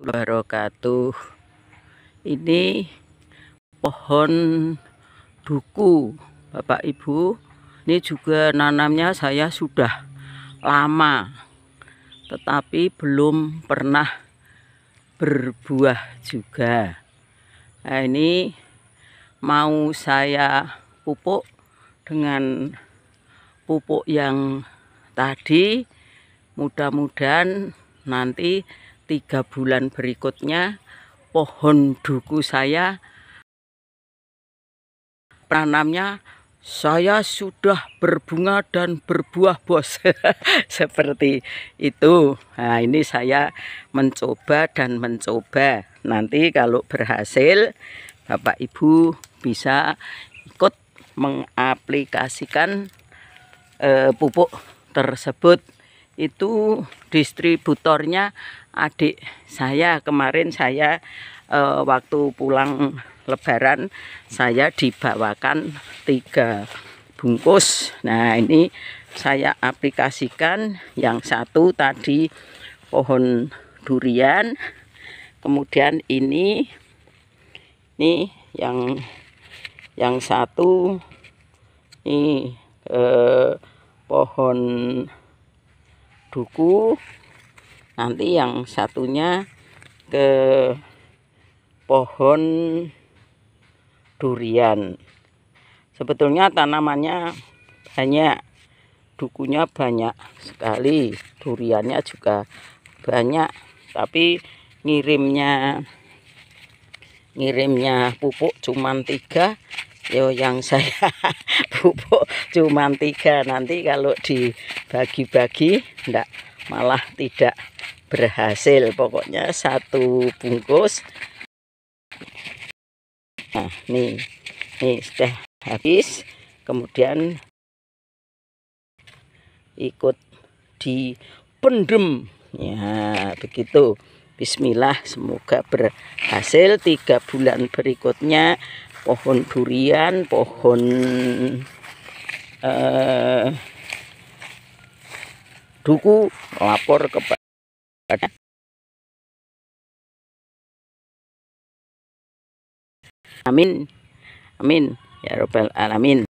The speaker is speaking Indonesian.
wabarakatuh ini pohon duku Bapak Ibu ini juga nanamnya saya sudah lama tetapi belum pernah berbuah juga nah ini mau saya pupuk dengan pupuk yang tadi mudah-mudahan nanti tiga bulan berikutnya pohon duku saya peranamnya saya sudah berbunga dan berbuah bos seperti itu nah ini saya mencoba dan mencoba nanti kalau berhasil Bapak Ibu bisa ikut mengaplikasikan eh, pupuk tersebut itu distributornya adik saya kemarin saya e, waktu pulang lebaran saya dibawakan tiga bungkus nah ini saya aplikasikan yang satu tadi pohon durian kemudian ini ini yang yang satu ini eh, pohon duku nanti yang satunya ke pohon durian sebetulnya tanamannya banyak dukunya banyak sekali duriannya juga banyak tapi ngirimnya ngirimnya pupuk cuman tiga yo yang saya pupuk cuman tiga nanti kalau dibagi-bagi enggak malah tidak berhasil pokoknya satu bungkus nah ini nih sudah habis kemudian ikut di pendem ya begitu Bismillah semoga berhasil tiga bulan berikutnya pohon durian pohon eh, Duku lapor kepada Amin. Amin. Ya Rabbal Alamin.